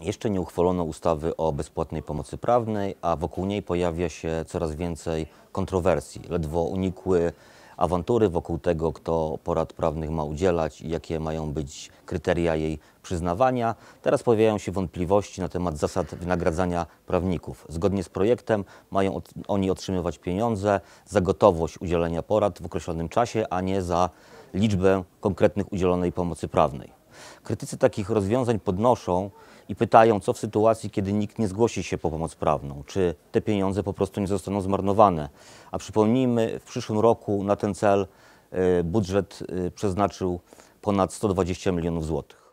Jeszcze nie uchwalono ustawy o bezpłatnej pomocy prawnej, a wokół niej pojawia się coraz więcej kontrowersji. Ledwo unikły awantury wokół tego, kto porad prawnych ma udzielać i jakie mają być kryteria jej przyznawania. Teraz pojawiają się wątpliwości na temat zasad wynagradzania prawników. Zgodnie z projektem mają oni otrzymywać pieniądze za gotowość udzielenia porad w określonym czasie, a nie za liczbę konkretnych udzielonej pomocy prawnej. Krytycy takich rozwiązań podnoszą, i pytają, co w sytuacji, kiedy nikt nie zgłosi się po pomoc prawną, czy te pieniądze po prostu nie zostaną zmarnowane. A przypomnijmy, w przyszłym roku na ten cel y, budżet y, przeznaczył ponad 120 milionów złotych.